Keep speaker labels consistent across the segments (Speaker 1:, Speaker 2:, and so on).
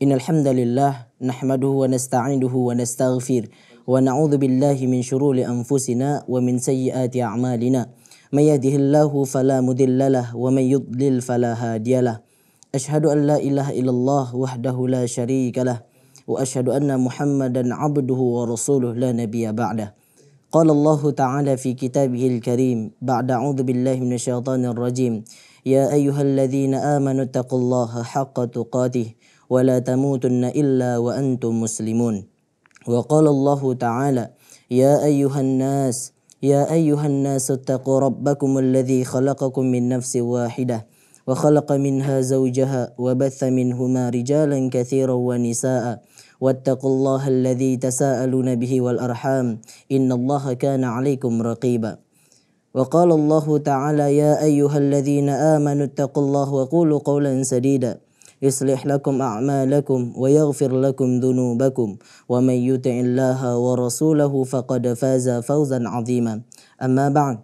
Speaker 1: إن الحمد لله نحمده ونستعينه ونستغفر ونعوذ بالله من شرور أنفسنا ومن سيئات أعمالنا من يهده الله فلا مضل له ومن يضلل فلا هادي له أشهد أن لا إله إلا الله وحده لا شريك له وأشهد أن محمدا عبده ورسوله لا نبي بعده قال الله تعالى في كتابه الكريم بعد أعوذ بالله من الشيطان الرجيم يا أيها الذين آمنوا اتقوا الله حق تقاته ولا تموتن إلا وأنتم مسلمون وقال الله تعالى يا أيها الناس يا أيها الناس اتقوا ربكم الذي خلقكم من نفس واحدة وخلق منها زوجها وبث منهما رجالا كثيرا ونساء واتقوا الله الذي تساءلون به والأرحام إن الله كان عليكم رقيبا وقال الله تعالى يا أيها الذين آمنوا اتقوا الله وقولوا قولا سديدا يصلح لكم أعمالكم ويغفر لكم ذنوبكم ومن يطع الله ورسوله فقد فاز فوزا عظيما أما بعد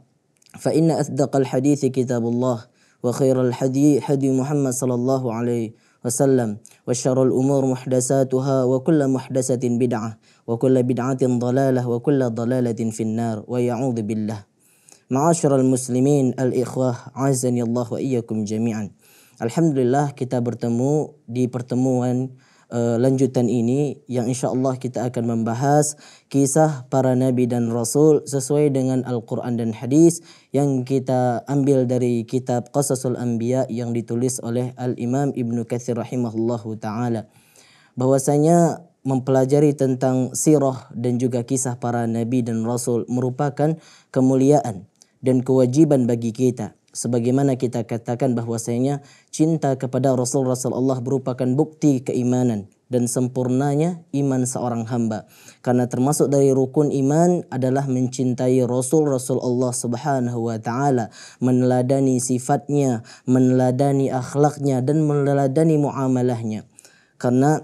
Speaker 1: فإن أصدق الحديث كتاب الله وخير الحديث حدي محمد صلى الله عليه وسلم وشر الأمور محدثاتها وكل محدثة بدعة وكل بدعة ضلالة وكل ضلالة في النار ويعوذ بالله معاشر المسلمين الإخوة عزني الله وإياكم جميعا Alhamdulillah kita bertemu di pertemuan uh, lanjutan ini yang insya Allah kita akan membahas kisah para nabi dan rasul sesuai dengan Al-Quran dan hadis yang kita ambil dari kitab Qasasul Anbiya yang ditulis oleh Al-Imam Ibnu Kathir rahimahullahu taala. Bahwasanya mempelajari tentang sirah dan juga kisah para nabi dan rasul merupakan kemuliaan dan kewajiban bagi kita sebagaimana kita katakan bahwasanya cinta kepada Rasul Rasul Allah merupakan bukti keimanan dan sempurnanya iman seorang hamba karena termasuk dari rukun iman adalah mencintai Rasul Rasul Allah Subhanahu wa taala meneladani sifatnya meneladani akhlaknya dan meneladani muamalahnya karena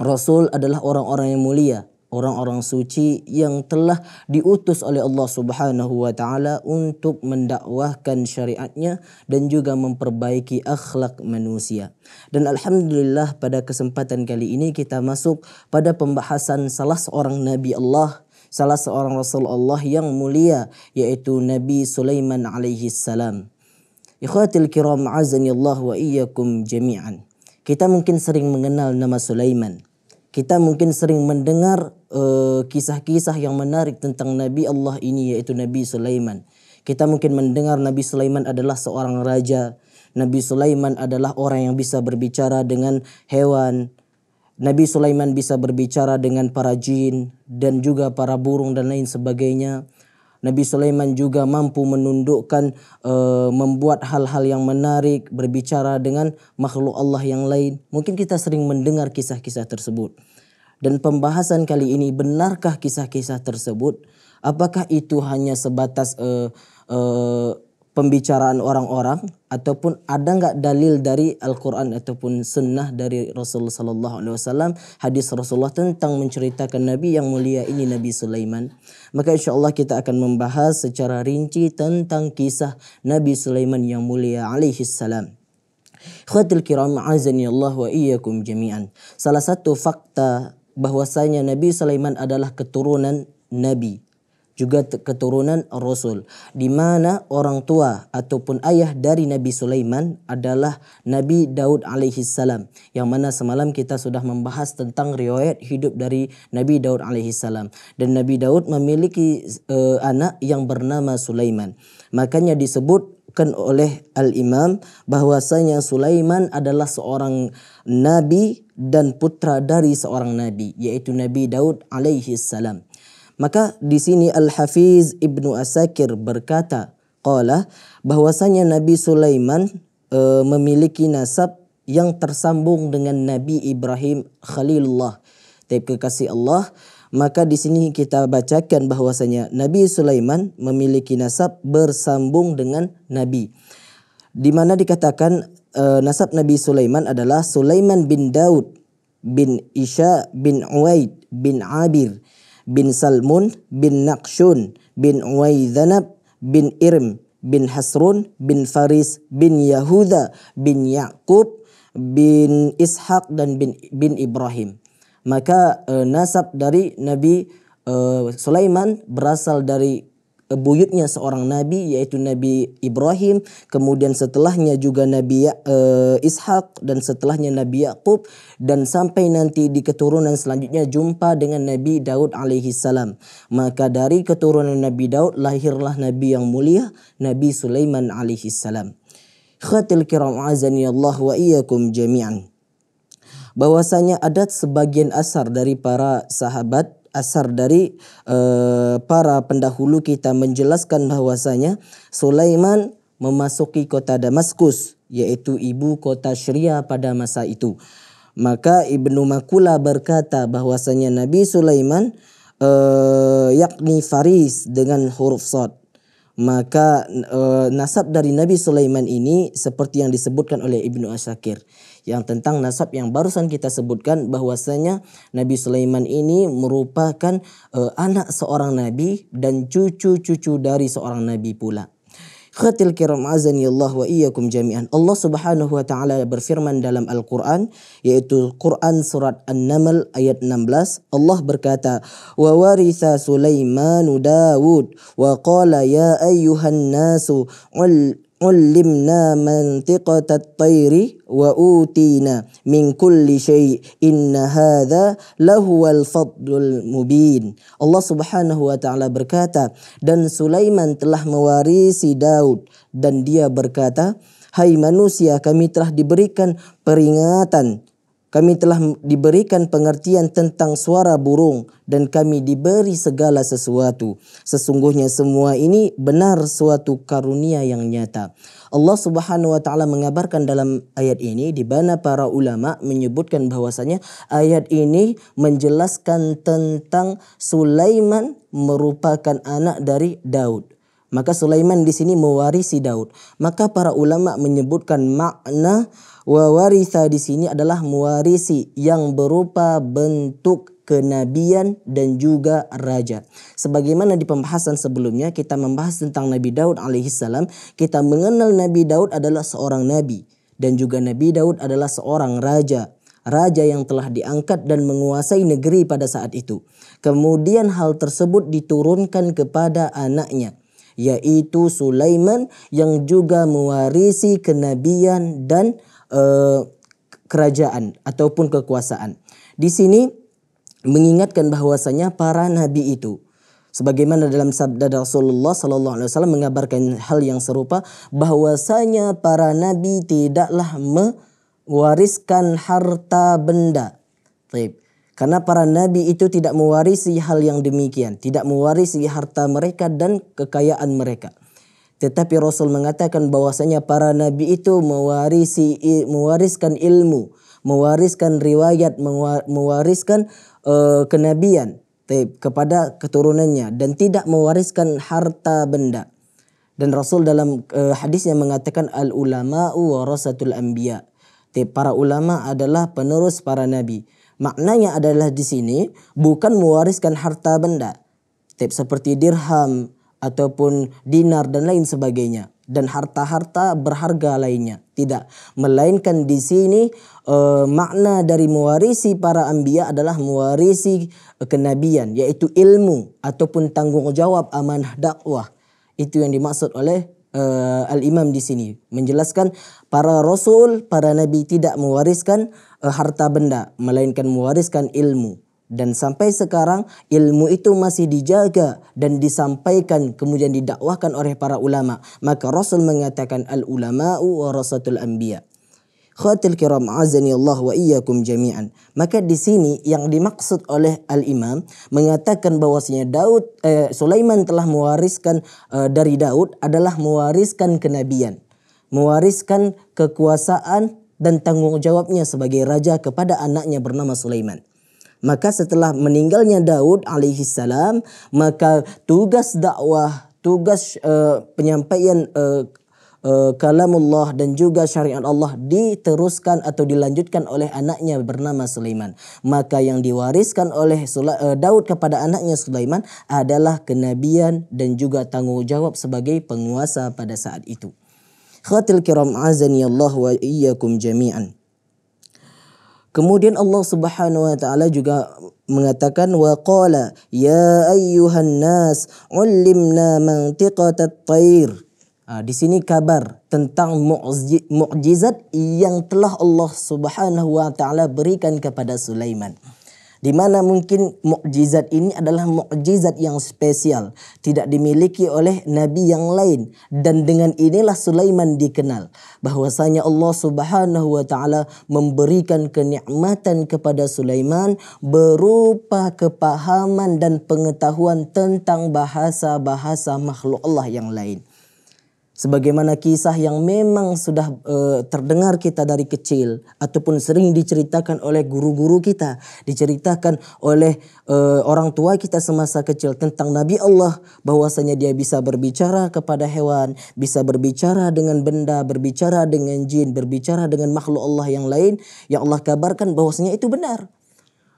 Speaker 1: Rasul adalah orang-orang yang mulia orang-orang suci yang telah diutus oleh Allah Subhanahu wa taala untuk mendakwahkan syariatnya dan juga memperbaiki akhlak manusia. Dan alhamdulillah pada kesempatan kali ini kita masuk pada pembahasan salah seorang nabi Allah salah seorang Rasul Allah yang mulia yaitu Nabi Sulaiman alaihi salam. Ikhwatil kiram azani Allah wa iyyakum jami'an. Kita mungkin sering mengenal nama Sulaiman kita mungkin sering mendengar eh, kisah-kisah uh, yang menarik tentang Nabi Allah ini yaitu Nabi Sulaiman. Kita mungkin mendengar Nabi Sulaiman adalah seorang raja. Nabi Sulaiman adalah orang yang bisa berbicara dengan hewan. Nabi Sulaiman bisa berbicara dengan para jin dan juga para burung dan lain sebagainya. Nabi Sulaiman juga mampu menundukkan uh, membuat hal-hal yang menarik berbicara dengan makhluk Allah yang lain. Mungkin kita sering mendengar kisah-kisah tersebut. Dan pembahasan kali ini benarkah kisah-kisah tersebut? Apakah itu hanya sebatas Uh, uh, pembicaraan orang-orang ataupun ada nggak dalil dari Al-Quran ataupun sunnah dari Rasulullah Sallallahu Alaihi Wasallam hadis Rasulullah tentang menceritakan Nabi yang mulia ini Nabi Sulaiman maka insya Allah kita akan membahas secara rinci tentang kisah Nabi Sulaiman yang mulia alaihi salam. Khawatil kiram azani Allah wa iyyakum jami'an. Salah satu fakta bahwasanya Nabi Sulaiman adalah keturunan Nabi juga keturunan Rasul di mana orang tua ataupun ayah dari Nabi Sulaiman adalah Nabi Daud alaihis salam yang mana semalam kita sudah membahas tentang riwayat hidup dari Nabi Daud alaihis salam dan Nabi Daud memiliki uh, anak yang bernama Sulaiman makanya disebutkan oleh Al-Imam bahwasanya Sulaiman adalah seorang nabi dan putra dari seorang nabi yaitu Nabi Daud alaihi salam maka di sini Al-Hafiz Ibnu Asakir berkata, qala bahwasanya Nabi Sulaiman e, memiliki nasab yang tersambung dengan Nabi Ibrahim Khalilullah. tapi kekasih Allah, maka di sini kita bacakan bahwasanya Nabi Sulaiman memiliki nasab bersambung dengan Nabi. Di mana dikatakan e, nasab Nabi Sulaiman adalah Sulaiman bin Daud bin Isha bin Uwaid bin Abir bin Salmun bin Naqshun bin Uwaidhanab bin Irm bin Hasrun bin Faris bin Yahuda bin Yakub bin Ishaq dan bin, bin Ibrahim. Maka uh, nasab dari Nabi uh, Sulaiman berasal dari buyutnya seorang nabi yaitu Nabi Ibrahim, kemudian setelahnya juga Nabi e, Ishak dan setelahnya Nabi Yakub dan sampai nanti di keturunan selanjutnya jumpa dengan Nabi Daud alaihi salam. Maka dari keturunan Nabi Daud lahirlah nabi yang mulia Nabi Sulaiman alaihi salam. Khatil kiram azani Allah wa iyyakum jami'an. Bahwasanya adat sebagian asar dari para sahabat asar dari uh, para pendahulu kita menjelaskan bahwasanya Sulaiman memasuki kota Damaskus yaitu ibu kota Syria pada masa itu. Maka Ibnu Makula berkata bahwasanya Nabi Sulaiman eh, yakni Faris dengan huruf sod. Maka e, nasab dari Nabi Sulaiman ini seperti yang disebutkan oleh Ibnu Asyakir yang tentang nasab yang barusan kita sebutkan bahwasanya Nabi Sulaiman ini merupakan e, anak seorang nabi dan cucu-cucu dari seorang nabi pula. Khatil kiram azani Allah wa iyyakum jami'an. Allah Subhanahu wa taala berfirman dalam Al-Qur'an yaitu Quran surat An-Naml ayat 16. Allah berkata, "Wa waritha Sulaiman Daud wa qala ya ayyuhan nasu علمنا منطقة الطير وأوتينا من كل شيء إن هذا لهو الفضل المبين Allah subhanahu wa ta'ala berkata dan Sulaiman telah mewarisi Daud dan dia berkata Hai manusia kami telah diberikan peringatan kami telah diberikan pengertian tentang suara burung dan kami diberi segala sesuatu. Sesungguhnya semua ini benar suatu karunia yang nyata. Allah Subhanahu wa taala mengabarkan dalam ayat ini di mana para ulama menyebutkan bahwasanya ayat ini menjelaskan tentang Sulaiman merupakan anak dari Daud. Maka Sulaiman di sini mewarisi Daud. Maka para ulama menyebutkan makna Wawarisa di sini adalah mewarisi yang berupa bentuk kenabian dan juga raja. Sebagaimana di pembahasan sebelumnya kita membahas tentang Nabi Daud alaihissalam, kita mengenal Nabi Daud adalah seorang nabi dan juga Nabi Daud adalah seorang raja. Raja yang telah diangkat dan menguasai negeri pada saat itu. Kemudian hal tersebut diturunkan kepada anaknya yaitu Sulaiman yang juga mewarisi kenabian dan eh, kerajaan ataupun kekuasaan. Di sini mengingatkan bahwasanya para nabi itu sebagaimana dalam sabda Rasulullah sallallahu alaihi wasallam mengabarkan hal yang serupa bahwasanya para nabi tidaklah mewariskan harta benda. Baik. Karena para nabi itu tidak mewarisi hal yang demikian, tidak mewarisi harta mereka dan kekayaan mereka. Tetapi Rasul mengatakan bahwasanya para nabi itu mewarisi mewariskan ilmu, mewariskan riwayat, mewariskan uh, kenabian kepada keturunannya dan tidak mewariskan harta benda. Dan Rasul dalam uh, hadisnya mengatakan al ulama warasatul anbiya. Para ulama adalah penerus para nabi. Maknanya adalah di sini bukan mewariskan harta benda. Seperti dirham, ataupun dinar dan lain sebagainya dan harta-harta berharga lainnya. Tidak, melainkan di sini e, makna dari mewarisi para ambia adalah mewarisi kenabian yaitu ilmu ataupun tanggung jawab amanah dakwah. Itu yang dimaksud oleh e, Al-Imam di sini menjelaskan para rasul, para nabi tidak mewariskan e, harta benda melainkan mewariskan ilmu dan sampai sekarang ilmu itu masih dijaga dan disampaikan kemudian didakwahkan oleh para ulama maka Rasul mengatakan al ulama'u warasatul anbiya Khatil kiram azani Allah wa iyyakum jami'an. Maka di sini yang dimaksud oleh Al-Imam mengatakan bahwasanya Daud eh, Sulaiman telah mewariskan eh, dari Daud adalah mewariskan kenabian, mewariskan kekuasaan dan tanggung jawabnya sebagai raja kepada anaknya bernama Sulaiman. Maka setelah meninggalnya Daud alaihi salam, maka tugas dakwah, tugas uh, penyampaian uh, kalamullah dan juga syariat Allah diteruskan atau dilanjutkan oleh anaknya bernama Sulaiman. Maka yang diwariskan oleh Daud kepada anaknya Sulaiman adalah kenabian dan juga tanggung jawab sebagai penguasa pada saat itu. Khatil kiram azani Allah wa iyyakum jami'an. Kemudian Allah Subhanahu wa taala juga mengatakan wa qala ya ayyuhan nas 'allimna mantiqat at-tayr. Ha, di sini kabar tentang mukjizat yang telah Allah Subhanahu wa taala berikan kepada Sulaiman di mana mungkin mukjizat ini adalah mukjizat yang spesial tidak dimiliki oleh nabi yang lain dan dengan inilah Sulaiman dikenal bahwasanya Allah Subhanahu wa taala memberikan kenikmatan kepada Sulaiman berupa kepahaman dan pengetahuan tentang bahasa-bahasa makhluk Allah yang lain. sebagaimana kisah yang memang sudah e, terdengar kita dari kecil ataupun sering diceritakan oleh guru-guru kita, diceritakan oleh e, orang tua kita semasa kecil tentang Nabi Allah bahwasanya dia bisa berbicara kepada hewan, bisa berbicara dengan benda, berbicara dengan jin, berbicara dengan makhluk Allah yang lain ya Allah kabarkan bahwasanya itu benar.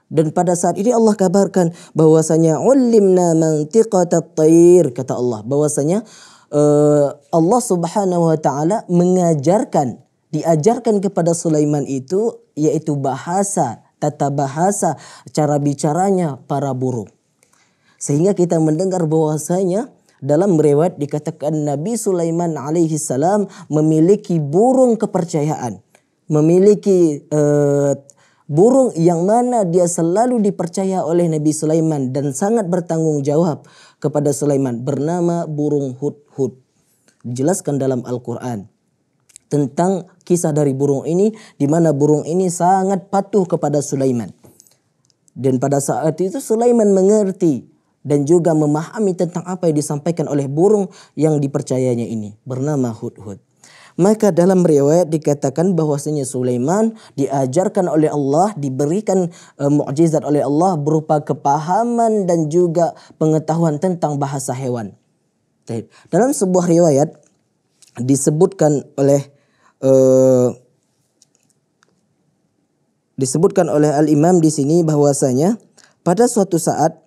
Speaker 1: Dan pada saat ini Allah kabarkan bahwasanya ulimna mantiqatat tayir kata Allah bahwasanya Eh, Allah Subhanahu wa taala mengajarkan diajarkan kepada Sulaiman itu yaitu bahasa, tata bahasa, cara bicaranya para burung. Sehingga kita mendengar bahwasanya dalam riwayat dikatakan Nabi Sulaiman alaihi salam memiliki burung kepercayaan, memiliki uh, burung yang mana dia selalu dipercaya oleh Nabi Sulaiman dan sangat bertanggung jawab kepada Sulaiman bernama burung Hud-Hud Dijelaskan dalam Al-Qur'an tentang kisah dari burung ini di mana burung ini sangat patuh kepada Sulaiman. Dan pada saat itu Sulaiman mengerti dan juga memahami tentang apa yang disampaikan oleh burung yang dipercayanya ini bernama Hud-Hud maka dalam riwayat dikatakan bahwasanya Sulaiman diajarkan oleh Allah, diberikan uh, mukjizat oleh Allah berupa kepahaman dan juga pengetahuan tentang bahasa hewan. Dalam sebuah riwayat disebutkan oleh uh, disebutkan oleh Al-Imam di sini bahwasanya pada suatu saat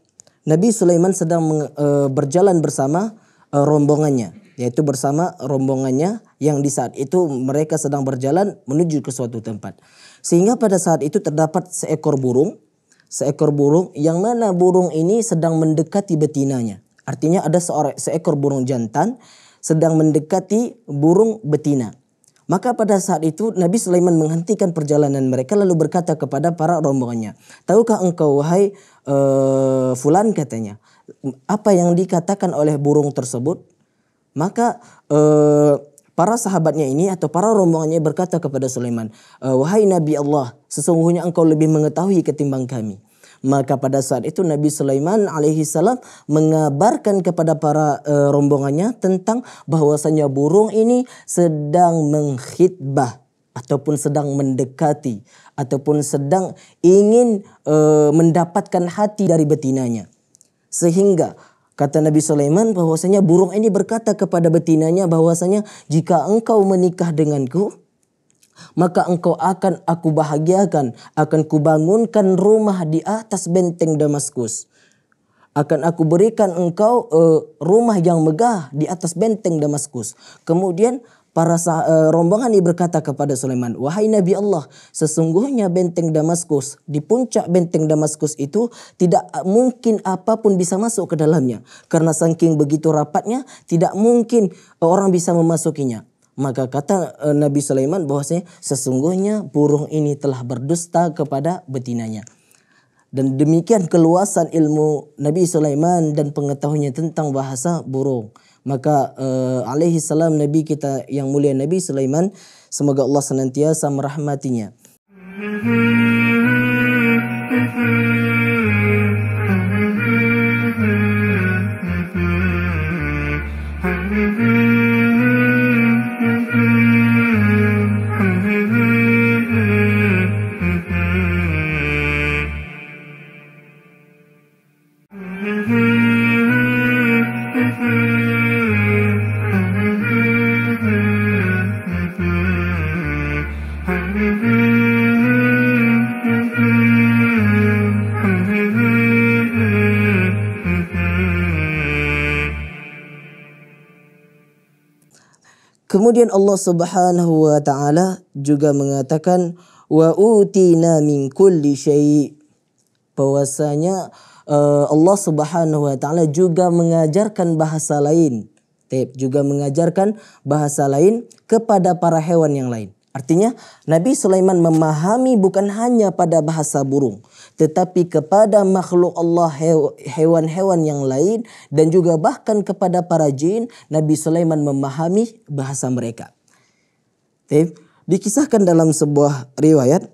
Speaker 1: Nabi Sulaiman sedang uh, berjalan bersama uh, rombongannya yaitu bersama rombongannya yang di saat itu mereka sedang berjalan menuju ke suatu tempat. Sehingga pada saat itu terdapat seekor burung, seekor burung yang mana burung ini sedang mendekati betinanya. Artinya ada seorang seekor burung jantan sedang mendekati burung betina. Maka pada saat itu Nabi Sulaiman menghentikan perjalanan mereka lalu berkata kepada para rombongannya, "Tahukah engkau wahai uh, fulan katanya, apa yang dikatakan oleh burung tersebut?" Maka uh, para sahabatnya ini atau para rombongannya berkata kepada Sulaiman, eh, "Wahai Nabi Allah, sesungguhnya engkau lebih mengetahui ketimbang kami." Maka pada saat itu Nabi Sulaiman alaihi salam mengabarkan kepada para e, rombongannya tentang bahwasanya burung ini sedang mengkhitbah ataupun sedang mendekati ataupun sedang ingin e, mendapatkan hati dari betinanya. Sehingga Kata Nabi Sulaiman bahwasanya burung ini berkata kepada betinanya bahwasanya jika engkau menikah denganku maka engkau akan aku bahagiakan, akan kubangunkan rumah di atas benteng Damaskus. Akan aku berikan engkau uh, rumah yang megah di atas benteng Damaskus. Kemudian para eh, rombongan ini berkata kepada Sulaiman, "Wahai Nabi Allah, sesungguhnya benteng Damaskus, di puncak benteng Damaskus itu tidak mungkin apapun bisa masuk ke dalamnya karena saking begitu rapatnya tidak mungkin orang bisa memasukinya." Maka kata eh, Nabi Sulaiman bahwasanya sesungguhnya burung ini telah berdusta kepada betinanya. Dan demikian keluasan ilmu Nabi Sulaiman dan pengetahuannya tentang bahasa burung. Maka uh, alaihi salam Nabi kita yang mulia Nabi Sulaiman semoga Allah senantiasa merahmatinya. Kemudian Allah Subhanahu wa taala juga mengatakan wa utina min kulli syai. Bahwasanya eh, Allah Subhanahu wa taala juga mengajarkan bahasa lain. Tep juga mengajarkan bahasa lain kepada para hewan yang lain. Artinya Nabi Sulaiman memahami bukan hanya pada bahasa burung, tetapi kepada makhluk Allah hewan-hewan yang lain dan juga bahkan kepada para jin Nabi Sulaiman memahami bahasa mereka. Dikisahkan dalam sebuah riwayat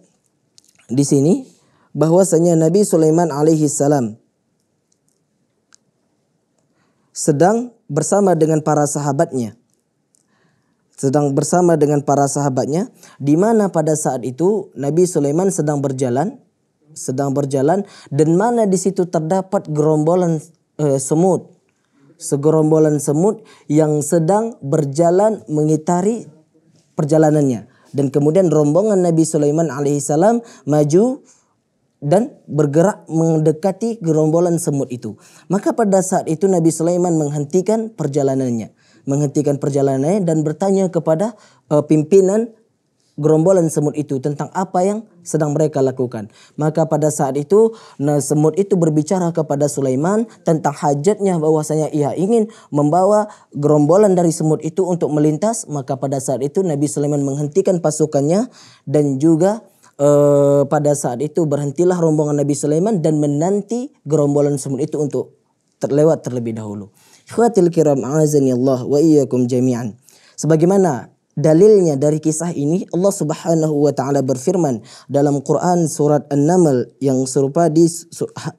Speaker 1: di sini bahwasanya Nabi Sulaiman alaihi salam sedang bersama dengan para sahabatnya sedang bersama dengan para sahabatnya di mana pada saat itu Nabi Sulaiman sedang berjalan sedang berjalan dan mana di situ terdapat gerombolan eh, semut segerombolan semut yang sedang berjalan mengitari perjalanannya dan kemudian rombongan Nabi Sulaiman alaihissalam maju dan bergerak mendekati gerombolan semut itu. Maka pada saat itu Nabi Sulaiman menghentikan perjalanannya, menghentikan perjalanannya dan bertanya kepada uh, pimpinan gerombolan semut itu tentang apa yang sedang mereka lakukan. Maka pada saat itu nah, semut itu berbicara kepada Sulaiman tentang hajatnya bahwasanya ia ingin membawa gerombolan dari semut itu untuk melintas. Maka pada saat itu Nabi Sulaiman menghentikan pasukannya dan juga eh, pada saat itu berhentilah rombongan Nabi Sulaiman dan menanti gerombolan semut itu untuk terlewat terlebih dahulu. Khawatil kiram azanillah wa iyyakum jami'an. Sebagaimana Dalilnya dari kisah ini Allah Subhanahu wa taala berfirman dalam Quran surat An-Naml yang serupa di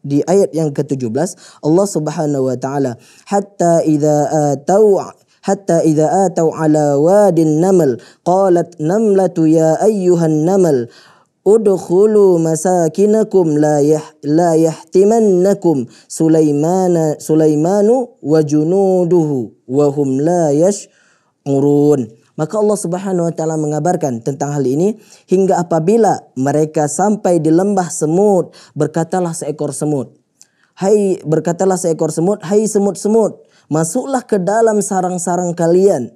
Speaker 1: di ayat yang ke-17 Allah Subhanahu wa taala hatta idza atau hatta idza atau ala wadin naml qalat namlatu ya ayyuhan naml udkhulu masakinakum la yah, la yahtimannakum sulaimana sulaimanu wa junuduhu wa hum la yash'urun maka Allah Subhanahu wa taala mengabarkan tentang hal ini hingga apabila mereka sampai di lembah semut berkatalah seekor semut Hai berkatalah seekor semut hai semut-semut masuklah ke dalam sarang-sarang kalian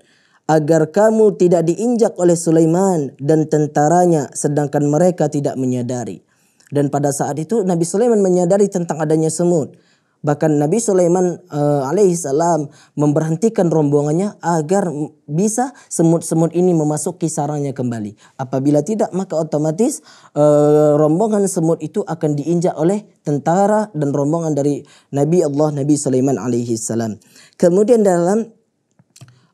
Speaker 1: agar kamu tidak diinjak oleh Sulaiman dan tentaranya sedangkan mereka tidak menyadari. Dan pada saat itu Nabi Sulaiman menyadari tentang adanya semut. Bahkan Nabi Sulaiman uh, eh, alaihissalam memberhentikan rombongannya agar bisa semut-semut ini memasuki sarangnya kembali. Apabila tidak maka otomatis uh, rombongan semut itu akan diinjak oleh tentara dan rombongan dari Nabi Allah Nabi Sulaiman alaihissalam. Kemudian dalam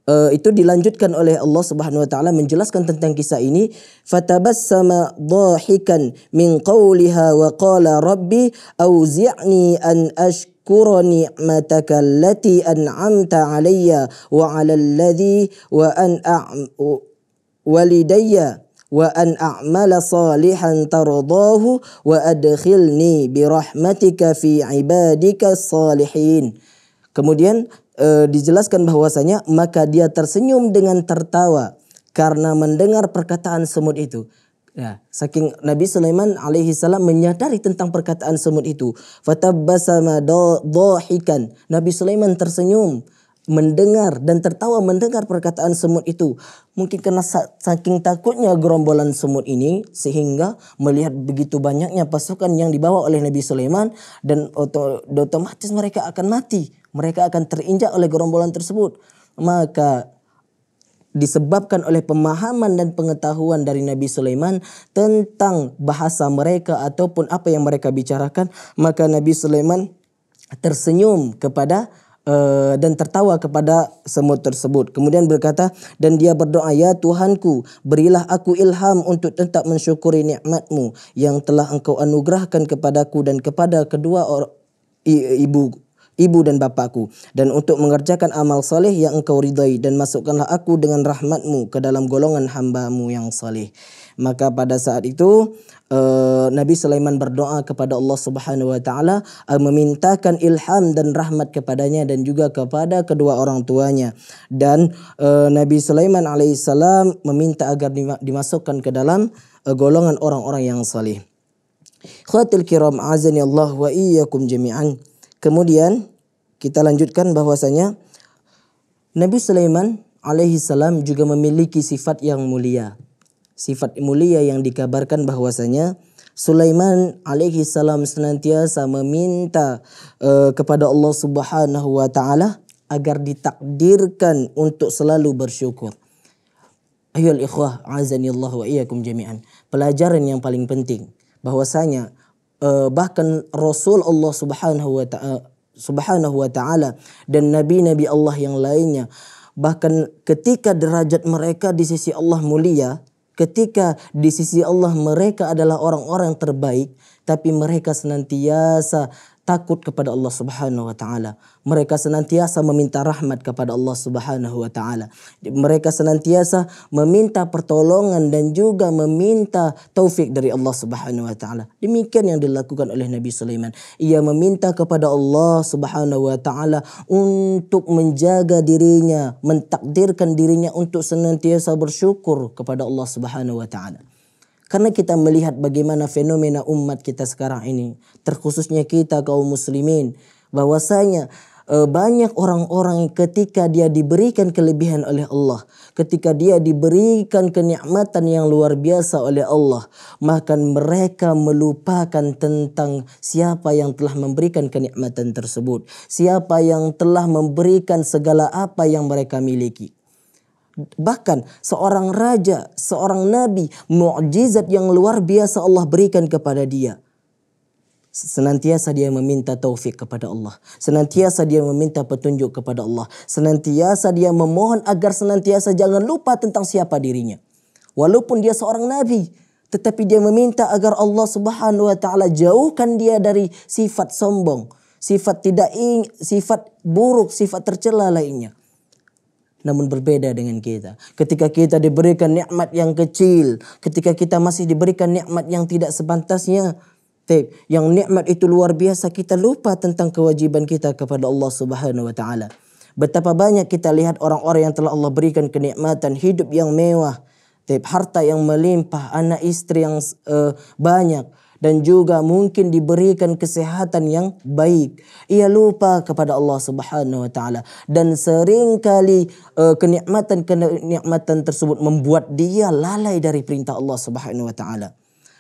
Speaker 1: uh, itu dilanjutkan oleh Allah Subhanahu wa taala menjelaskan tentang kisah ini fatabassama dhahikan min qawliha wa qala rabbi auzi'ni an ashk أذكر نعمتك التي أنعمت علي وعلى الذي وأن أعم ولدي وأن أعمل صالحا ترضاه وأدخلني برحمتك في عبادك الصالحين Kemudian e, dijelaskan bahwasanya maka dia tersenyum dengan tertawa karena mendengar perkataan semut itu. Ya, saking Nabi Sulaiman alaihi salam menyadari tentang perkataan semut itu. fatabbasama dhahikan. Nabi Sulaiman tersenyum mendengar dan tertawa mendengar perkataan semut itu. Mungkin karena saking takutnya gerombolan semut ini sehingga melihat begitu banyaknya pasukan yang dibawa oleh Nabi Sulaiman dan otomatis mereka akan mati. Mereka akan terinjak oleh gerombolan tersebut. Maka disebabkan oleh pemahaman dan pengetahuan dari Nabi Sulaiman tentang bahasa mereka ataupun apa yang mereka bicarakan maka Nabi Sulaiman tersenyum kepada eh, dan tertawa kepada semut tersebut. Kemudian berkata, dan dia berdoa, Ya Tuhanku, berilah aku ilham untuk tetap mensyukuri nikmatmu yang telah engkau anugerahkan kepadaku dan kepada kedua ibu ibu dan bapakku dan untuk mengerjakan amal saleh yang engkau ridai dan masukkanlah aku dengan rahmatmu ke dalam golongan hambamu yang saleh. Maka pada saat itu uh, Nabi Sulaiman berdoa kepada Allah Subhanahu wa taala uh, memintakan ilham dan rahmat kepadanya dan juga kepada kedua orang tuanya. Dan uh, Nabi Sulaiman alaihissalam meminta agar dimasukkan ke dalam uh, golongan orang-orang yang saleh. Khatil kiram azani Allah wa iyyakum jami'an. Kemudian kita lanjutkan bahwasanya Nabi Sulaiman alaihi salam juga memiliki sifat yang mulia. Sifat mulia yang dikabarkan bahwasanya Sulaiman alaihi salam senantiasa meminta uh, kepada Allah Subhanahu wa taala agar ditakdirkan untuk selalu bersyukur. Ayol ikhwah azanillahu wa iyyakum jami'an. Pelajaran yang paling penting bahwasanya uh, bahkan Rasul Allah Subhanahu wa taala eh, Subhanahu wa taala dan nabi-nabi Allah yang lainnya bahkan ketika derajat mereka di sisi Allah mulia ketika di sisi Allah mereka adalah orang-orang terbaik tapi mereka senantiasa takut kepada Allah Subhanahu wa taala. Mereka senantiasa meminta rahmat kepada Allah Subhanahu wa taala. Mereka senantiasa meminta pertolongan dan juga meminta taufik dari Allah Subhanahu wa taala. Demikian yang dilakukan oleh Nabi Sulaiman. Ia meminta kepada Allah Subhanahu wa taala untuk menjaga dirinya, mentakdirkan dirinya untuk senantiasa bersyukur kepada Allah Subhanahu wa taala. Karena kita melihat bagaimana fenomena umat kita sekarang ini, terkhususnya kita kaum muslimin, bahwasanya e, banyak orang-orang ketika dia diberikan kelebihan oleh Allah, ketika dia diberikan kenikmatan yang luar biasa oleh Allah, maka mereka melupakan tentang siapa yang telah memberikan kenikmatan tersebut, siapa yang telah memberikan segala apa yang mereka miliki. Bahkan seorang raja, seorang nabi, mukjizat yang luar biasa Allah berikan kepada dia. Senantiasa dia meminta taufik kepada Allah. Senantiasa dia meminta petunjuk kepada Allah. Senantiasa dia memohon agar senantiasa jangan lupa tentang siapa dirinya. Walaupun dia seorang nabi, tetapi dia meminta agar Allah Subhanahu wa taala jauhkan dia dari sifat sombong, sifat tidak ing, sifat buruk, sifat tercela lainnya namun berbeda dengan kita. Ketika kita diberikan nikmat yang kecil, ketika kita masih diberikan nikmat yang tidak sepantasnya, Taib. Yang nikmat itu luar biasa kita lupa tentang kewajiban kita kepada Allah Subhanahu wa taala. Betapa banyak kita lihat orang-orang yang telah Allah berikan kenikmatan, hidup yang mewah, taib, harta yang melimpah, anak istri yang uh, banyak, dan juga mungkin diberikan kesehatan yang baik. Ia lupa kepada Allah Subhanahu wa taala dan seringkali uh, kenikmatan-kenikmatan tersebut membuat dia lalai dari perintah Allah Subhanahu wa taala.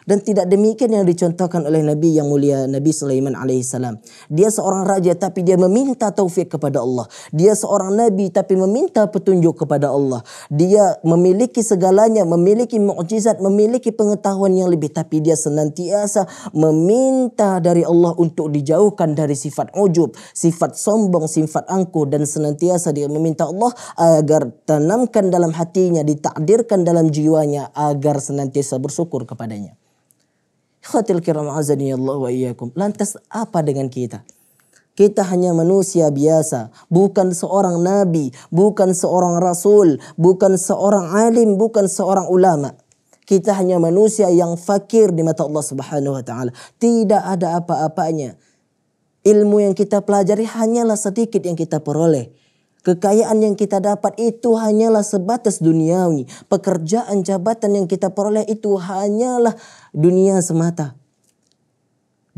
Speaker 1: Dan tidak demikian yang dicontohkan oleh Nabi yang mulia Nabi Sulaiman alaihissalam. Dia seorang raja tapi dia meminta taufik kepada Allah. Dia seorang nabi tapi meminta petunjuk kepada Allah. Dia memiliki segalanya, memiliki mukjizat, memiliki pengetahuan yang lebih tapi dia senantiasa meminta dari Allah untuk dijauhkan dari sifat ujub, sifat sombong, sifat angkuh dan senantiasa dia meminta Allah agar tanamkan dalam hatinya, ditakdirkan dalam jiwanya agar senantiasa bersyukur kepadanya. Khatil kiram azani Allah wa iyyakum. Lantas apa dengan kita? Kita hanya manusia biasa, bukan seorang nabi, bukan seorang rasul, bukan seorang alim, bukan seorang ulama. Kita hanya manusia yang fakir di mata Allah Subhanahu wa taala. Tidak ada apa-apanya. Ilmu yang kita pelajari hanyalah sedikit yang kita peroleh Kekayaan yang kita dapat itu hanyalah sebatas duniawi. Pekerjaan jabatan yang kita peroleh itu hanyalah dunia semata.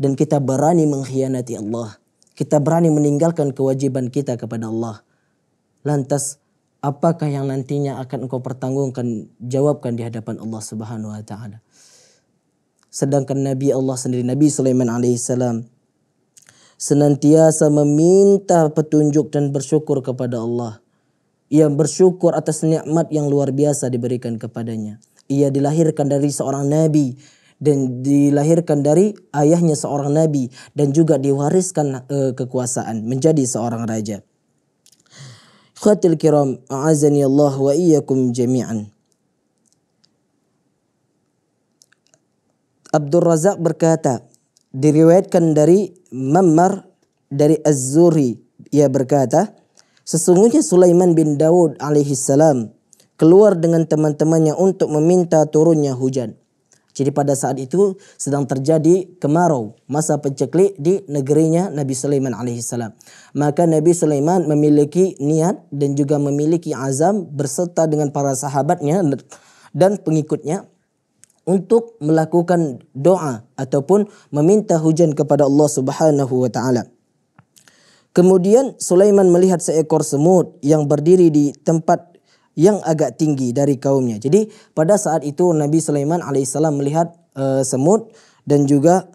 Speaker 1: Dan kita berani mengkhianati Allah. Kita berani meninggalkan kewajiban kita kepada Allah. Lantas apakah yang nantinya akan engkau pertanggungkan jawabkan di hadapan Allah Subhanahu wa taala. Sedangkan Nabi Allah sendiri Nabi Sulaiman alaihissalam senantiasa meminta petunjuk dan bersyukur kepada Allah. Ia bersyukur atas nikmat yang luar biasa diberikan kepadanya. Ia dilahirkan dari seorang nabi dan dilahirkan dari ayahnya seorang nabi dan juga diwariskan e, kekuasaan menjadi seorang raja. Khatil kiram, a'azani Allah wa iyyakum jami'an. Abdul Razak berkata, diriwayatkan dari Mammar dari Az-Zuri ia berkata sesungguhnya Sulaiman bin Daud salam keluar dengan teman-temannya untuk meminta turunnya hujan. Jadi pada saat itu sedang terjadi kemarau masa penceklik di negerinya Nabi Sulaiman alaihi salam Maka Nabi Sulaiman memiliki niat dan juga memiliki azam berserta dengan para sahabatnya dan pengikutnya untuk melakukan doa ataupun meminta hujan kepada Allah Subhanahu wa taala. Kemudian Sulaiman melihat seekor semut yang berdiri di tempat yang agak tinggi dari kaumnya. Jadi pada saat itu Nabi Sulaiman alaihissalam melihat uh, semut dan juga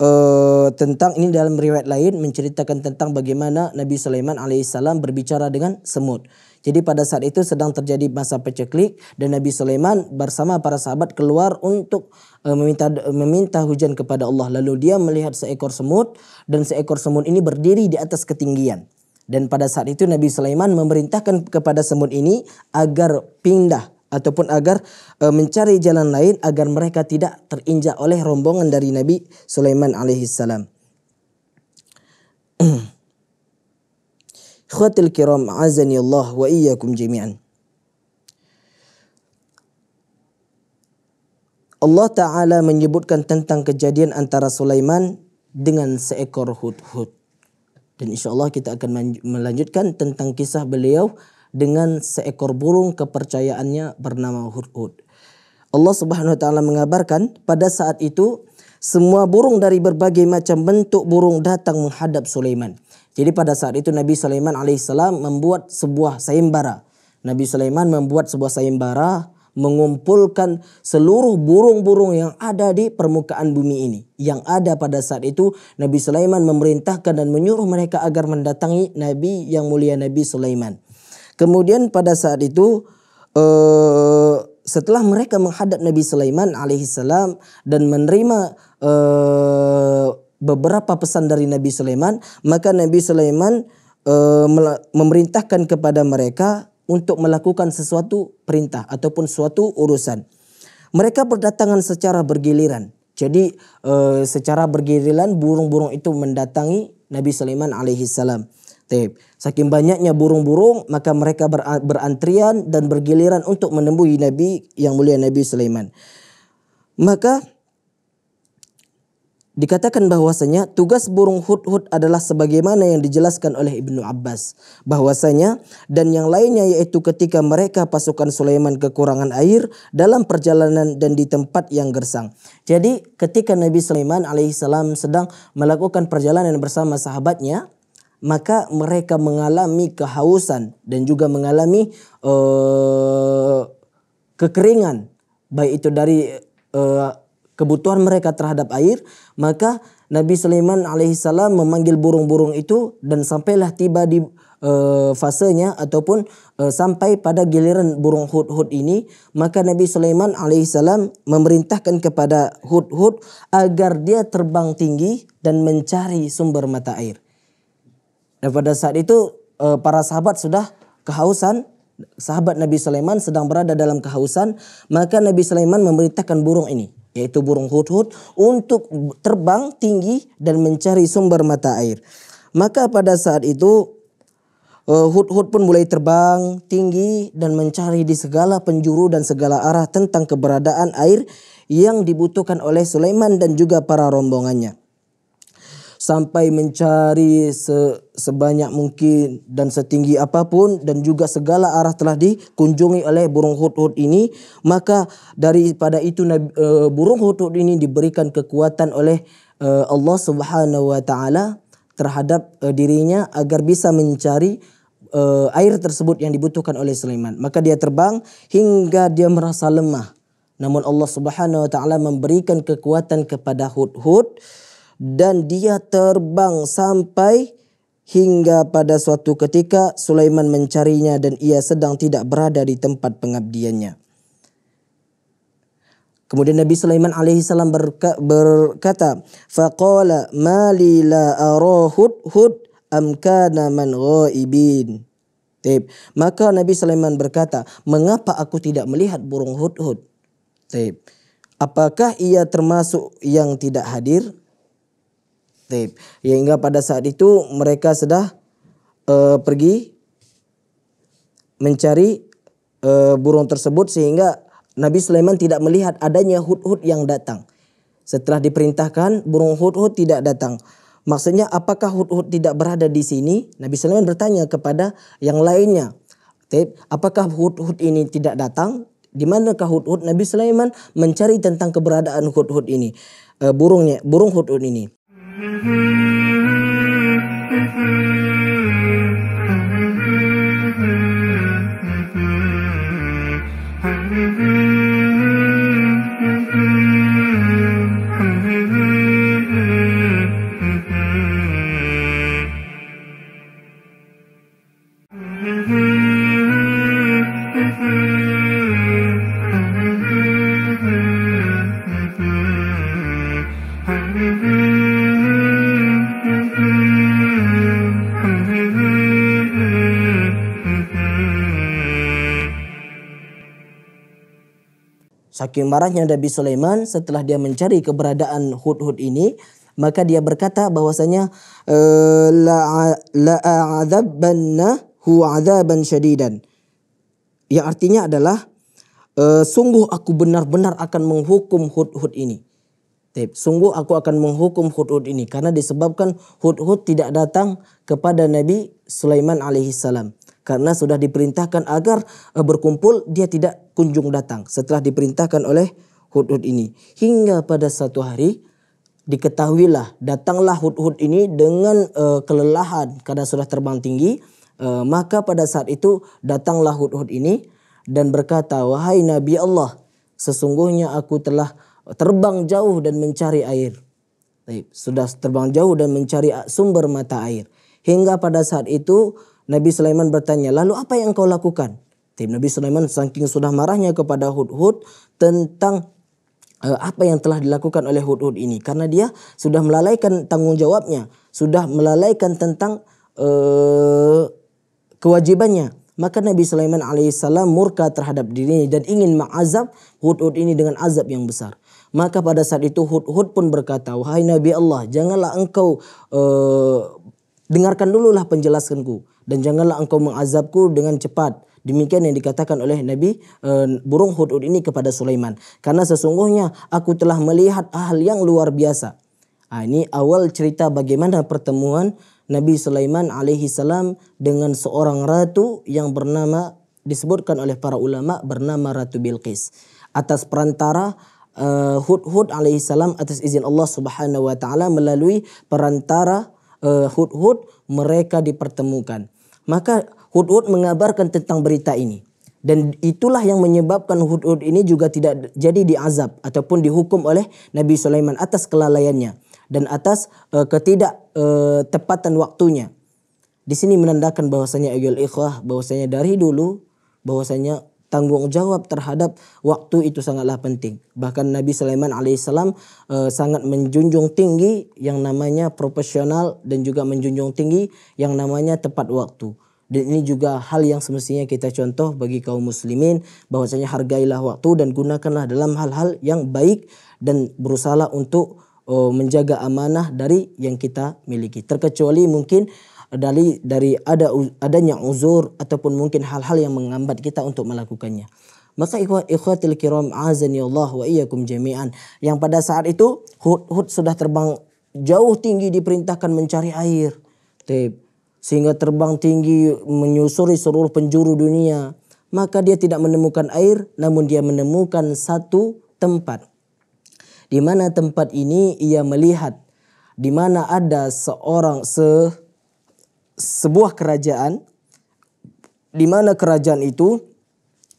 Speaker 1: uh, tentang ini dalam riwayat lain menceritakan tentang bagaimana Nabi Sulaiman alaihissalam berbicara dengan semut. Jadi pada saat itu sedang terjadi masa peceklik dan Nabi Sulaiman bersama para sahabat keluar untuk e, meminta e, meminta hujan kepada Allah. Lalu dia melihat seekor semut dan seekor semut ini berdiri di atas ketinggian. Dan pada saat itu Nabi Sulaiman memerintahkan kepada semut ini agar pindah ataupun agar e, mencari jalan lain agar mereka tidak terinjak oleh rombongan dari Nabi Sulaiman alaihissalam. Ikhwatil kiram azani Allah wa iyyakum jami'an. Allah Ta'ala menyebutkan tentang kejadian antara Sulaiman dengan seekor hud-hud. Dan insya Allah kita akan melanjutkan tentang kisah beliau dengan seekor burung kepercayaannya bernama hud-hud. Allah Subhanahu wa taala mengabarkan pada saat itu semua burung dari berbagai macam bentuk burung datang menghadap Sulaiman. Jadi pada saat itu Nabi Sulaiman alaihissalam membuat sebuah sayembara. Nabi Sulaiman membuat sebuah sayembara mengumpulkan seluruh burung-burung yang ada di permukaan bumi ini. Yang ada pada saat itu Nabi Sulaiman memerintahkan dan menyuruh mereka agar mendatangi Nabi yang mulia Nabi Sulaiman. Kemudian pada saat itu eh, setelah mereka menghadap Nabi Sulaiman alaihissalam dan menerima Eh, beberapa pesan dari Nabi Sulaiman, maka Nabi Sulaiman uh, memerintahkan kepada mereka untuk melakukan sesuatu perintah ataupun suatu urusan. Mereka berdatangan secara bergiliran. Jadi uh, secara bergiliran burung-burung itu mendatangi Nabi Sulaiman alaihi salam. Saking banyaknya burung-burung maka mereka berantrian dan bergiliran untuk menemui Nabi yang mulia Nabi Sulaiman. Maka Dikatakan bahwasanya tugas burung hudhud adalah sebagaimana yang dijelaskan oleh Ibnu Abbas bahwasanya dan yang lainnya yaitu ketika mereka pasukan Sulaiman kekurangan air dalam perjalanan dan di tempat yang gersang. Jadi ketika Nabi Sulaiman alaihissalam sedang melakukan perjalanan bersama sahabatnya maka mereka mengalami kehausan dan juga mengalami uh, kekeringan baik itu dari uh, kebutuhan mereka terhadap air, maka Nabi Sulaiman alaihissalam memanggil burung-burung itu dan sampailah tiba di e, fasenya ataupun e, sampai pada giliran burung hud-hud ini, maka Nabi Sulaiman alaihissalam memerintahkan kepada hud-hud agar dia terbang tinggi dan mencari sumber mata air. Dan pada saat itu e, para sahabat sudah kehausan sahabat Nabi Sulaiman sedang berada dalam kehausan, maka Nabi Sulaiman memerintahkan burung ini yaitu burung hudhud untuk terbang tinggi dan mencari sumber mata air. Maka pada saat itu eh, hudhud pun mulai terbang tinggi dan mencari di segala penjuru dan segala arah tentang keberadaan air yang dibutuhkan oleh Sulaiman dan juga para rombongannya. sampai mencari se, sebanyak mungkin dan setinggi apapun dan juga segala arah telah dikunjungi oleh burung hud-hud ini maka daripada itu uh, burung hud-hud ini diberikan kekuatan oleh uh, Allah Subhanahu wa taala terhadap uh, dirinya agar bisa mencari uh, air tersebut yang dibutuhkan oleh Sulaiman maka dia terbang hingga dia merasa lemah namun Allah Subhanahu wa taala memberikan kekuatan kepada hud-hud dan dia terbang sampai hingga pada suatu ketika Sulaiman mencarinya dan ia sedang tidak berada di tempat pengabdiannya. Kemudian Nabi Sulaiman alaihi salam berka, berkata, "Faqala ma li la arahud hud am kana man ghaibin." Taib. Maka Nabi Sulaiman berkata, "Mengapa aku tidak melihat burung hud? Taib. Apakah ia termasuk yang tidak hadir? Taip. Ya, hingga pada saat itu mereka sudah uh, pergi mencari uh, burung tersebut sehingga Nabi Sulaiman tidak melihat adanya hud-hud yang datang. Setelah diperintahkan, burung hud-hud tidak datang. Maksudnya apakah hud-hud tidak berada di sini? Nabi Sulaiman bertanya kepada yang lainnya. Taip. apakah hud-hud ini tidak datang? Di manakah hud-hud? Nabi Sulaiman mencari tentang keberadaan hud-hud ini. Uh, burungnya, burung hud-hud ini. Mm-hmm. Saking marahnya Nabi Sulaiman setelah dia mencari keberadaan Hud-Hud ini, maka dia berkata bahwasanya eh, la la'adzabannahu 'adzaban syadidan. Yang artinya adalah e, sungguh aku benar-benar akan menghukum Hud-Hud ini. Tip, sungguh aku akan menghukum Hud-Hud ini karena disebabkan Hud-Hud tidak datang kepada Nabi Sulaiman alaihi salam karena sudah diperintahkan agar eh, berkumpul dia tidak kunjung datang setelah diperintahkan oleh Hudhud ini. Hingga pada satu hari diketahuilah datanglah Hudhud ini dengan uh, kelelahan karena sudah terbang tinggi uh, maka pada saat itu datanglah Hudhud ini dan berkata wahai Nabi Allah sesungguhnya aku telah terbang jauh dan mencari air. sudah terbang jauh dan mencari sumber mata air. Hingga pada saat itu Nabi Sulaiman bertanya, lalu apa yang kau lakukan? Tim Nabi Sulaiman saking sudah marahnya kepada Hud-Hud tentang eh, apa yang telah dilakukan oleh Hud-Hud ini. Karena dia sudah melalaikan tanggung jawabnya. Sudah melalaikan tentang uh, kewajibannya. Maka Nabi Sulaiman alaihissalam murka terhadap dirinya dan ingin mengazab Hud-Hud ini dengan azab yang besar. Maka pada saat itu Hud-Hud pun berkata, "Wahai Nabi Allah, janganlah engkau uh, Dengarkan dululah penjelasanku dan janganlah engkau mengazabku dengan cepat. Demikian yang dikatakan oleh Nabi e, burung hudud ini kepada Sulaiman. Karena sesungguhnya aku telah melihat hal yang luar biasa. Nah, ini awal cerita bagaimana pertemuan Nabi Sulaiman alaihi salam dengan seorang ratu yang bernama disebutkan oleh para ulama bernama Ratu Bilqis. Atas perantara e, Hud Hud alaihi salam atas izin Allah Subhanahu wa taala melalui perantara hud eh, Hud-Hud mereka dipertemukan. Maka Hud-Hud mengabarkan tentang berita ini. Dan itulah yang menyebabkan Hud-Hud ini juga tidak jadi diazab ataupun dihukum oleh Nabi Sulaiman atas kelalaiannya dan atas uh, eh, ketidaktepatan eh, uh, waktunya. Di sini menandakan bahwasanya ayol ikhwah bahwasanya dari dulu bahwasanya tanggung jawab terhadap waktu itu sangatlah penting. Bahkan Nabi Sulaiman alaihissalam e, eh, sangat menjunjung tinggi yang namanya profesional dan juga menjunjung tinggi yang namanya tepat waktu. Dan ini juga hal yang semestinya kita contoh bagi kaum muslimin bahwasanya hargailah waktu dan gunakanlah dalam hal-hal yang baik dan berusaha untuk eh, menjaga amanah dari yang kita miliki. Terkecuali mungkin dari dari ada adanya uzur ataupun mungkin hal-hal yang menghambat kita untuk melakukannya. Maka ikhwatil kiram azani Allah wa iyyakum jami'an yang pada saat itu Hud-Hud sudah terbang jauh tinggi diperintahkan mencari air. Tip. Sehingga terbang tinggi menyusuri seluruh penjuru dunia. Maka dia tidak menemukan air namun dia menemukan satu tempat. Di mana tempat ini ia melihat di mana ada seorang se sebuah kerajaan di mana kerajaan itu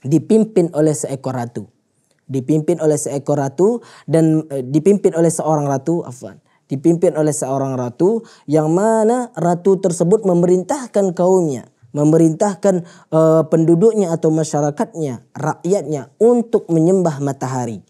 Speaker 1: dipimpin oleh seekor ratu. Dipimpin oleh seekor ratu dan eh, dipimpin oleh seorang ratu, afwan. Dipimpin oleh seorang ratu yang mana ratu tersebut memerintahkan kaumnya memerintahkan uh, penduduknya atau masyarakatnya, rakyatnya untuk menyembah matahari.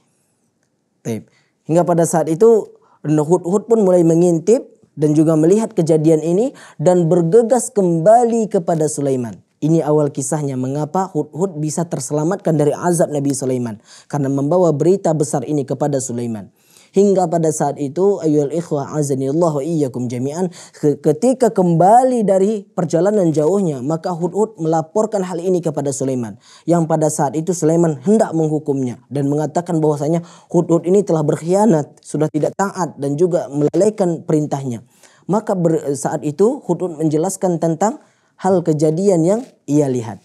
Speaker 1: Hingga pada saat itu Hud-Hud pun mulai mengintip dan juga melihat kejadian ini dan bergegas kembali kepada Sulaiman. Ini awal kisahnya mengapa Hud-Hud bisa terselamatkan dari azab Nabi Sulaiman karena membawa berita besar ini kepada Sulaiman hingga pada saat itu ayyul ikhwah azanillahu iyyakum jami'an ketika kembali dari perjalanan jauhnya maka Hudud melaporkan hal ini kepada Sulaiman yang pada saat itu Sulaiman hendak menghukumnya dan mengatakan bahwasanya Hudud ini telah berkhianat sudah tidak taat dan juga melalaikan perintahnya maka saat itu Hudud menjelaskan tentang hal kejadian yang ia lihat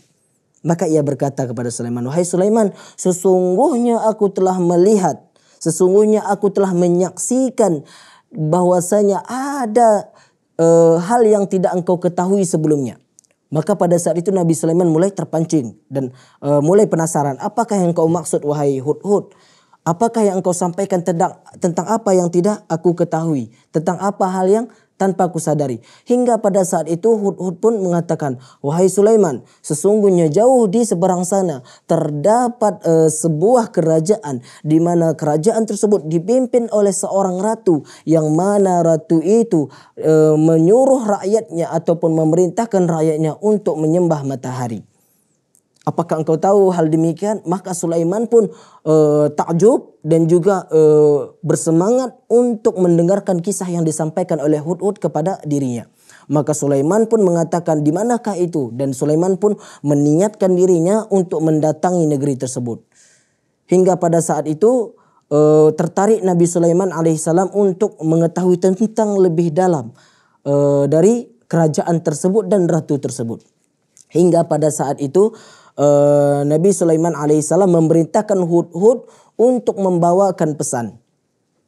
Speaker 1: maka ia berkata kepada Sulaiman, "Wahai Sulaiman, sesungguhnya aku telah melihat Sesungguhnya aku telah menyaksikan bahwasanya ada e, hal yang tidak engkau ketahui sebelumnya. Maka pada saat itu Nabi Sulaiman mulai terpancing dan e, mulai penasaran, apakah yang kau maksud wahai Hud-Hud? Apakah yang engkau sampaikan tentang tentang apa yang tidak aku ketahui? Tentang apa hal yang tanpa kusadari Hingga pada saat itu Hud-Hud pun mengatakan, "Wahai Sulaiman, sesungguhnya jauh di seberang sana terdapat e, sebuah kerajaan di mana kerajaan tersebut dipimpin oleh seorang ratu yang mana ratu itu e, menyuruh rakyatnya ataupun memerintahkan rakyatnya untuk menyembah matahari." Apakah engkau tahu hal demikian? Maka Sulaiman pun e, takjub dan juga e, bersemangat untuk mendengarkan kisah yang disampaikan oleh Hudud kepada dirinya. Maka Sulaiman pun mengatakan di manakah itu dan Sulaiman pun meniatkan dirinya untuk mendatangi negeri tersebut. Hingga pada saat itu e, tertarik Nabi Sulaiman alaihissalam untuk mengetahui tentang lebih dalam e, dari kerajaan tersebut dan ratu tersebut. Hingga pada saat itu Eh, nabi Sulaiman alaihissalam memerintahkan Hud-Hud untuk membawakan pesan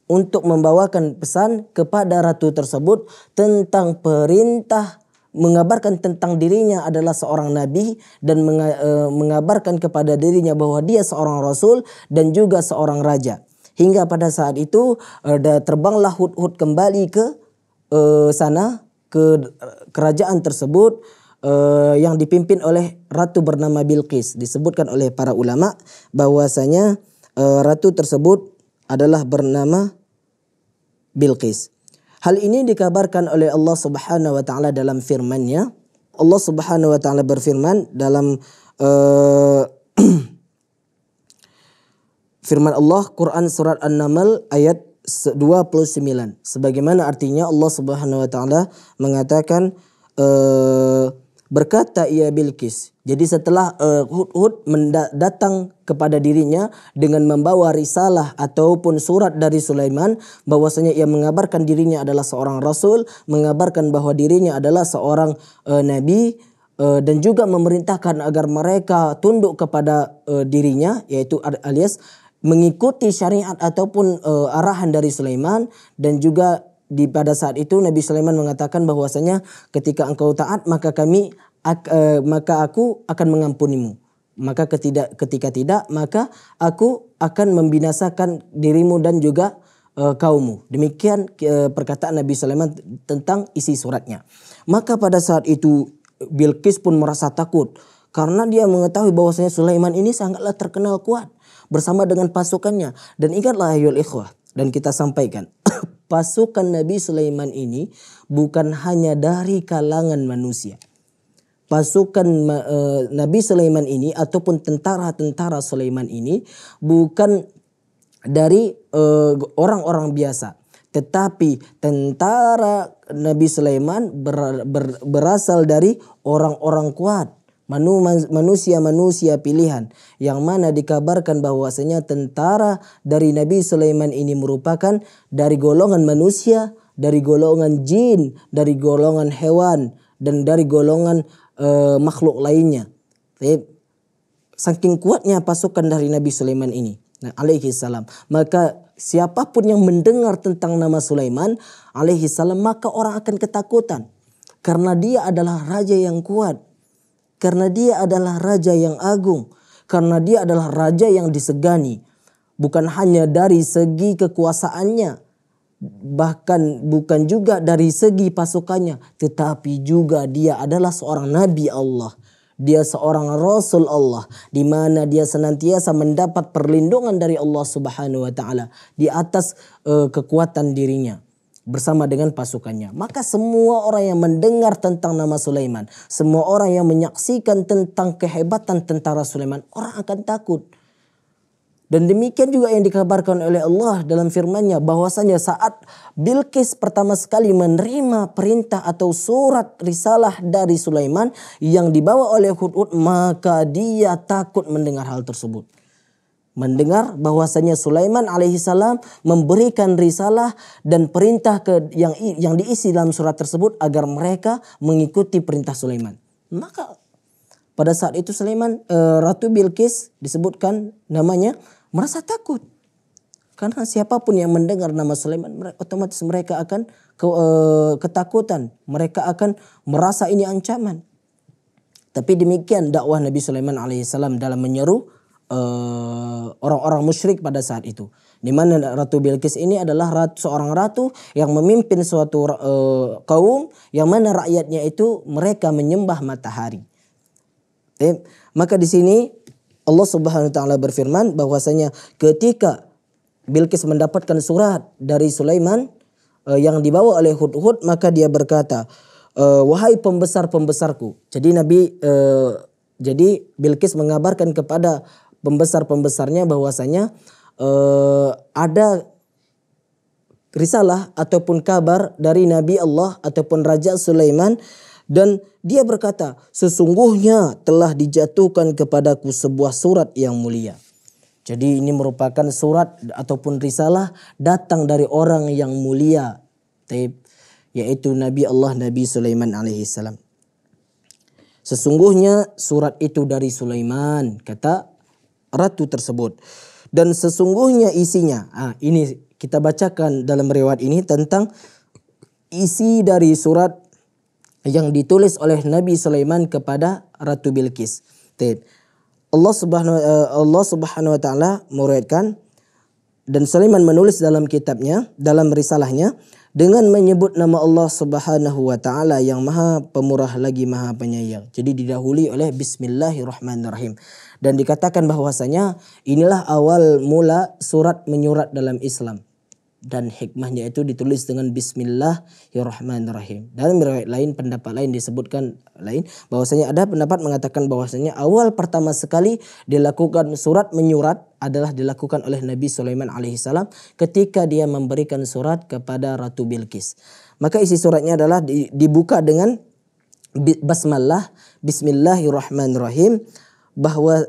Speaker 1: untuk membawakan pesan kepada ratu tersebut tentang perintah mengabarkan tentang dirinya adalah seorang nabi dan eh, mengabarkan kepada dirinya bahwa dia seorang rasul dan juga seorang raja. Hingga pada saat itu eh, terbanglah Hud-Hud kembali ke sana ke kerajaan tersebut uh, yang dipimpin oleh ratu bernama Bilqis. Disebutkan oleh para ulama bahwasanya uh, ratu tersebut adalah bernama Bilqis. Hal ini dikabarkan oleh Allah Subhanahu wa taala dalam firman-Nya. Allah Subhanahu wa taala berfirman dalam uh, firman Allah Quran surat An-Naml ayat 29. Sebagaimana artinya Allah Subhanahu wa taala mengatakan Berkata ia Bilqis. Jadi setelah uh, eh, Hud-Hud datang kepada dirinya dengan membawa risalah ataupun surat dari Sulaiman bahwasanya ia mengabarkan dirinya adalah seorang rasul, mengabarkan bahwa dirinya adalah seorang uh, nabi uh, dan juga memerintahkan agar mereka tunduk kepada uh, dirinya yaitu alias mengikuti syariat ataupun uh, arahan dari Sulaiman dan juga di pada saat itu Nabi Sulaiman mengatakan bahwasanya ketika engkau taat maka kami ak, e, maka aku akan mengampunimu. Maka ketidak ketika tidak maka aku akan membinasakan dirimu dan juga e, kaummu. Demikian e, perkataan Nabi Sulaiman tentang isi suratnya. Maka pada saat itu Bilqis pun merasa takut karena dia mengetahui bahwasanya Sulaiman ini sangatlah terkenal kuat bersama dengan pasukannya dan ingatlah ayol ikhwah dan kita sampaikan pasukan Nabi Sulaiman ini bukan hanya dari kalangan manusia. Pasukan eh, Nabi Sulaiman ini ataupun tentara-tentara Sulaiman ini bukan dari eh, orang-orang biasa, tetapi tentara Nabi Sulaiman berasal dari orang-orang kuat, manusia-manusia pilihan yang mana dikabarkan bahwasanya tentara dari Nabi Sulaiman ini merupakan dari golongan manusia, dari golongan jin, dari golongan hewan dan dari golongan e, makhluk lainnya. Saking kuatnya pasukan dari Nabi Sulaiman ini. Nah, alaihi salam. Maka siapapun yang mendengar tentang nama Sulaiman alaihi salam maka orang akan ketakutan karena dia adalah raja yang kuat karena dia adalah raja yang agung, karena dia adalah raja yang disegani, bukan hanya dari segi kekuasaannya, bahkan bukan juga dari segi pasukannya, tetapi juga dia adalah seorang nabi Allah. Dia seorang rasul Allah di mana dia senantiasa mendapat perlindungan dari Allah Subhanahu wa taala di atas uh, kekuatan dirinya bersama dengan pasukannya. Maka semua orang yang mendengar tentang nama Sulaiman, semua orang yang menyaksikan tentang kehebatan tentara Sulaiman, orang akan takut. Dan demikian juga yang dikabarkan oleh Allah dalam firman-Nya bahwasanya saat Bilqis pertama sekali menerima perintah atau surat risalah dari Sulaiman yang dibawa oleh Hudud maka dia takut mendengar hal tersebut mendengar bahwasanya Sulaiman alaihissalam memberikan risalah dan perintah ke yang yang diisi dalam surat tersebut agar mereka mengikuti perintah Sulaiman. Maka pada saat itu Sulaiman e, Ratu Bilqis disebutkan namanya merasa takut. Karena siapapun yang mendengar nama Sulaiman otomatis mereka akan ke, e, ketakutan, mereka akan merasa ini ancaman. Tapi demikian dakwah Nabi Sulaiman alaihissalam dalam menyeru Eh, orang-orang uh, musyrik pada saat itu. Di mana Ratu Bilqis ini adalah ratu, seorang ratu yang memimpin suatu uh, kaum yang mana rakyatnya itu mereka menyembah matahari. Okay. maka di sini Allah Subhanahu wa taala berfirman bahwasanya ketika Bilqis mendapatkan surat dari Sulaiman uh, yang dibawa oleh Hud Hud maka dia berkata, uh, "Wahai pembesar-pembesarku." Jadi Nabi uh, jadi Bilqis mengabarkan kepada pembesar-pembesarnya bahwasanya uh, ada risalah ataupun kabar dari Nabi Allah ataupun Raja Sulaiman dan dia berkata sesungguhnya telah dijatuhkan kepadaku sebuah surat yang mulia. Jadi ini merupakan surat ataupun risalah datang dari orang yang mulia yaitu Nabi Allah Nabi Sulaiman alaihissalam. Sesungguhnya surat itu dari Sulaiman kata ratu tersebut. Dan sesungguhnya isinya, ah, ini kita bacakan dalam riwayat ini tentang isi dari surat yang ditulis oleh Nabi Sulaiman kepada Ratu Bilqis. Allah Subhanahu eh, Allah Subhanahu wa taala meriwayatkan dan Sulaiman menulis dalam kitabnya, dalam risalahnya dengan menyebut nama Allah Subhanahu wa taala yang Maha Pemurah lagi Maha Penyayang. Jadi didahului oleh bismillahirrahmanirrahim dan dikatakan bahwasanya inilah awal mula surat menyurat dalam Islam dan hikmahnya itu ditulis dengan Bismillahirrahmanirrahim. Dalam riwayat lain, pendapat lain disebutkan lain bahwasanya ada pendapat mengatakan bahwasanya awal pertama sekali dilakukan surat menyurat adalah dilakukan oleh Nabi Sulaiman alaihissalam ketika dia memberikan surat kepada Ratu Bilqis. Maka isi suratnya adalah dibuka dengan basmalah Bismillahirrahmanirrahim bahwa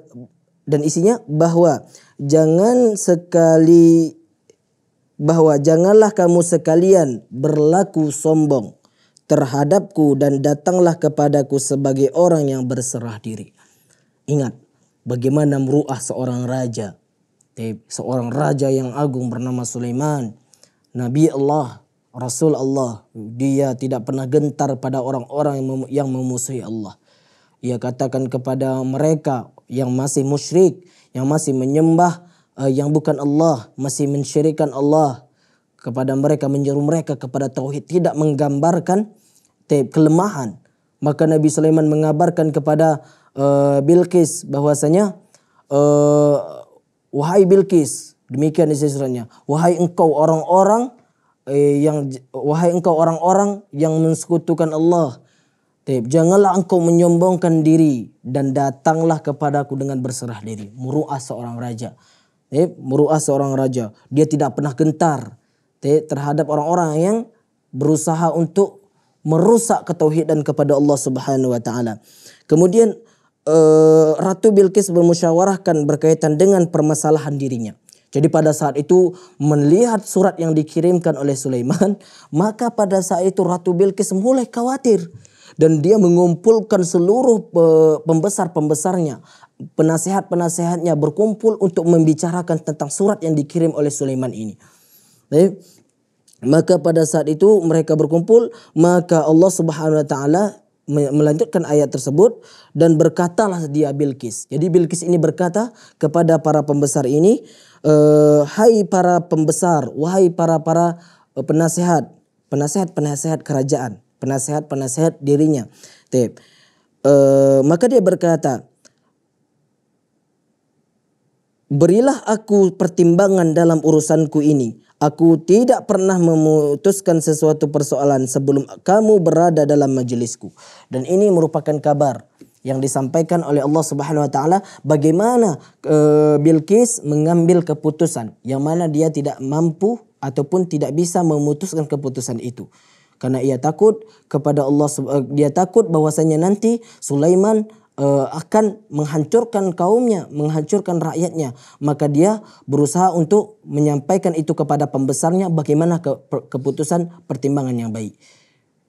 Speaker 1: dan isinya bahwa jangan sekali bahwa janganlah kamu sekalian berlaku sombong terhadapku dan datanglah kepadaku sebagai orang yang berserah diri. Ingat bagaimana meruah seorang raja. Eh, seorang raja yang agung bernama Sulaiman. Nabi Allah, Rasul Allah. Dia tidak pernah gentar pada orang-orang yang memusuhi Allah ia katakan kepada mereka yang masih musyrik, yang masih menyembah uh, yang bukan Allah, masih mensyirikkan Allah kepada mereka menyeru mereka kepada tauhid tidak menggambarkan kelemahan. Maka Nabi Sulaiman mengabarkan kepada uh, Bilqis bahwasanya uh, wahai Bilqis demikian istilahnya wahai engkau orang-orang eh, yang wahai engkau orang-orang yang mensekutukan Allah Tip, janganlah engkau menyombongkan diri dan datanglah kepadaku dengan berserah diri. Muru'ah seorang raja. Tip, muru'ah seorang raja. Dia tidak pernah gentar tip, terhadap orang-orang yang berusaha untuk merusak ketauhidan kepada Allah Subhanahu wa taala. Kemudian uh, Ratu Bilqis bermusyawarahkan berkaitan dengan permasalahan dirinya. Jadi pada saat itu melihat surat yang dikirimkan oleh Sulaiman, maka pada saat itu Ratu Bilqis mulai khawatir dan dia mengumpulkan seluruh pembesar-pembesarnya, penasehat-penasehatnya berkumpul untuk membicarakan tentang surat yang dikirim oleh Sulaiman ini. Maka pada saat itu mereka berkumpul, maka Allah Subhanahu wa taala melanjutkan ayat tersebut dan berkatalah dia Bilqis. Jadi Bilqis ini berkata kepada para pembesar ini, eh, "Hai para pembesar, wahai para para eh, penasehat, penasehat-penasehat kerajaan penasehat-penasehat dirinya. Tep. E, maka dia berkata, Berilah aku pertimbangan dalam urusanku ini. Aku tidak pernah memutuskan sesuatu persoalan sebelum kamu berada dalam majelisku. Dan ini merupakan kabar yang disampaikan oleh Allah Subhanahu wa taala bagaimana e, Bilqis mengambil keputusan yang mana dia tidak mampu ataupun tidak bisa memutuskan keputusan itu karena ia takut kepada Allah eh, dia takut bahwasanya nanti Sulaiman eh, akan menghancurkan kaumnya, menghancurkan rakyatnya, maka dia berusaha untuk menyampaikan itu kepada pembesarnya bagaimana keputusan pertimbangan yang baik.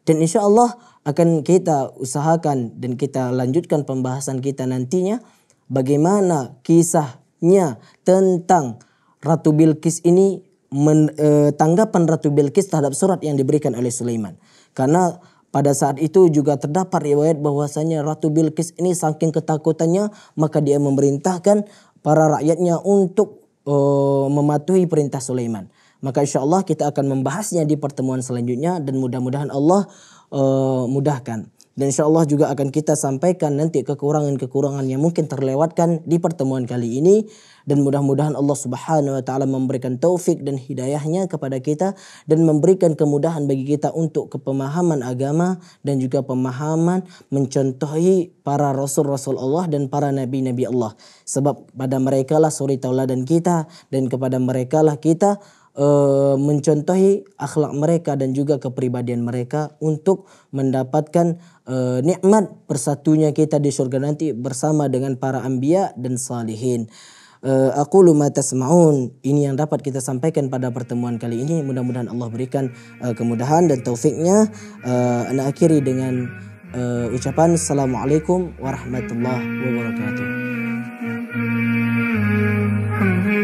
Speaker 1: Dan insya Allah akan kita usahakan dan kita lanjutkan pembahasan kita nantinya bagaimana kisahnya tentang Ratu Bilqis ini men, e, tanggapan Ratu Bilqis terhadap surat yang diberikan oleh Sulaiman. Karena pada saat itu juga terdapat riwayat bahwasanya Ratu Bilqis ini saking ketakutannya maka dia memerintahkan para rakyatnya untuk e, mematuhi perintah Sulaiman. Maka insya Allah kita akan membahasnya di pertemuan selanjutnya dan mudah-mudahan Allah e, mudahkan. Dan insya Allah juga akan kita sampaikan nanti kekurangan-kekurangan yang mungkin terlewatkan di pertemuan kali ini. Dan mudah-mudahan Allah subhanahu wa ta'ala memberikan taufik dan hidayahnya kepada kita. Dan memberikan kemudahan bagi kita untuk kepemahaman agama dan juga pemahaman mencontohi para Rasul-Rasul Allah dan para Nabi-Nabi Allah. Sebab pada mereka lah suri tauladan kita dan kepada mereka lah kita uh, mencontohi akhlak mereka dan juga kepribadian mereka untuk mendapatkan uh, nikmat bersatunya kita di surga nanti bersama dengan para ambia dan salihin. Uh, aku luma tasmaun ini yang dapat kita sampaikan pada pertemuan kali ini mudah-mudahan Allah berikan uh, kemudahan dan taufiknya uh, anak akhiri dengan uh, ucapan assalamualaikum warahmatullahi wabarakatuh hmm.